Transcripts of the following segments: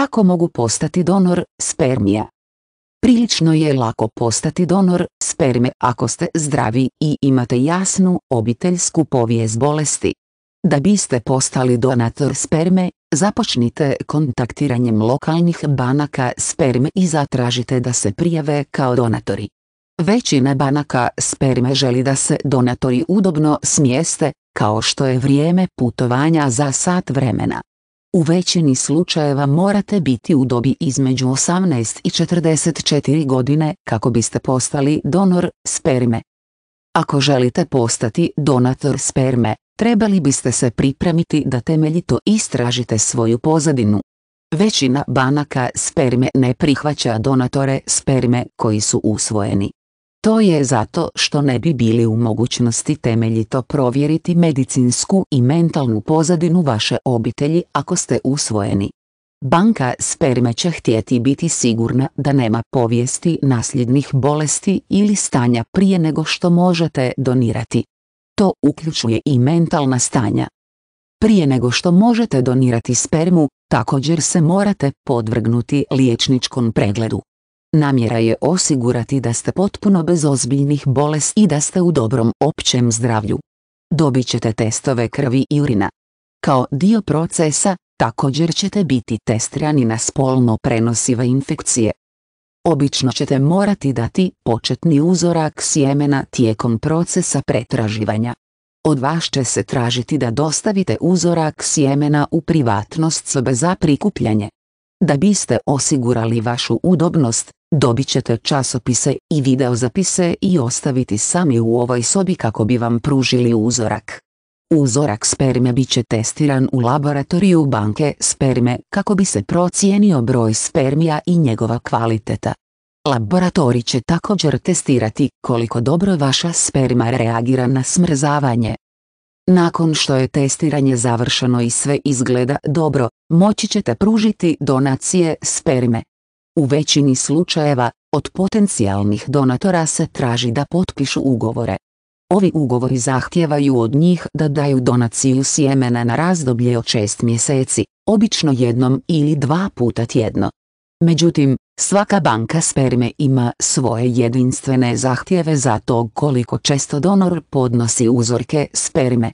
Kako mogu postati donor spermija? Prilično je lako postati donor sperme ako ste zdravi i imate jasnu obiteljsku povijest bolesti. Da biste postali donator sperme, započnite kontaktiranjem lokalnih banaka sperme i zatražite da se prijave kao donatori. Većina banaka sperme želi da se donatori udobno smjeste, kao što je vrijeme putovanja za sat vremena. U većini slučajeva morate biti u dobi između 18 i 44 godine kako biste postali donor sperme. Ako želite postati donator sperme, trebali biste se pripremiti da temeljito istražite svoju pozadinu. Većina banaka sperme ne prihvaća donatore sperme koji su usvojeni. To je zato što ne bi bili u mogućnosti temeljito provjeriti medicinsku i mentalnu pozadinu vaše obitelji ako ste usvojeni. Banka sperme će htjeti biti sigurna da nema povijesti nasljednih bolesti ili stanja prije nego što možete donirati. To uključuje i mentalna stanja. Prije nego što možete donirati spermu, također se morate podvrgnuti liječničkom pregledu. Namjera je osigurati da ste potpuno bez ozbiljnih bolesti i da ste u dobrom općem zdravlju. Dobit ćete testove krvi i urina. Kao dio procesa, također ćete biti testirani na spolno prenosive infekcije. Obično ćete morati dati početni uzorak sjemena tijekom procesa pretraživanja. Od vas će se tražiti da dostavite uzorak sjemena u privatnost sobe za prikupljanje. Da biste osigurali vašu udobnost, Dobit ćete časopise i videozapise i ostaviti sami u ovoj sobi kako bi vam pružili uzorak. Uzorak sperme bit će testiran u laboratoriju banke sperme kako bi se procijenio broj spermija i njegova kvaliteta. Laboratori će također testirati koliko dobro vaša sperma reagira na smrzavanje. Nakon što je testiranje završeno i sve izgleda dobro, moći ćete pružiti donacije sperme. U većini slučajeva, od potencijalnih donatora se traži da potpišu ugovore. Ovi ugovori zahtijevaju od njih da daju donaciju sjemena na razdoblje od 6 mjeseci, obično jednom ili dva puta tjedno. Međutim, svaka banka sperme ima svoje jedinstvene zahtjeve za to koliko često donor podnosi uzorke sperme.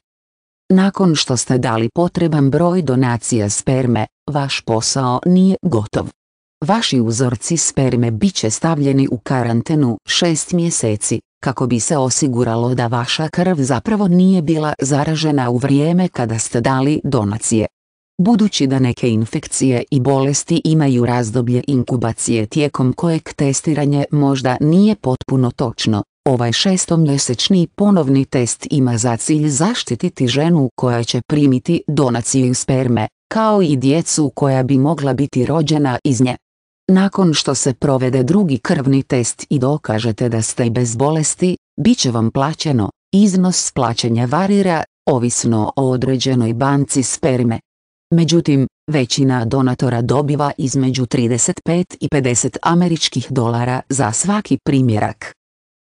Nakon što ste dali potreban broj donacija sperme, vaš posao nije gotov. Vaši uzorci sperme bit će stavljeni u karantenu šest mjeseci, kako bi se osiguralo da vaša krv zapravo nije bila zaražena u vrijeme kada ste dali donacije. Budući da neke infekcije i bolesti imaju razdoblje inkubacije tijekom kojeg testiranje možda nije potpuno točno, ovaj šestomjesečni ponovni test ima za cilj zaštititi ženu koja će primiti donaciju sperme, kao i djecu koja bi mogla biti rođena iz nje. Nakon što se provede drugi krvni test i dokažete da ste bez bolesti, bit će vam plaćeno, iznos plaćanja varira, ovisno o određenoj banci sperme. Međutim, većina donatora dobiva između 35 i 50 američkih dolara za svaki primjerak.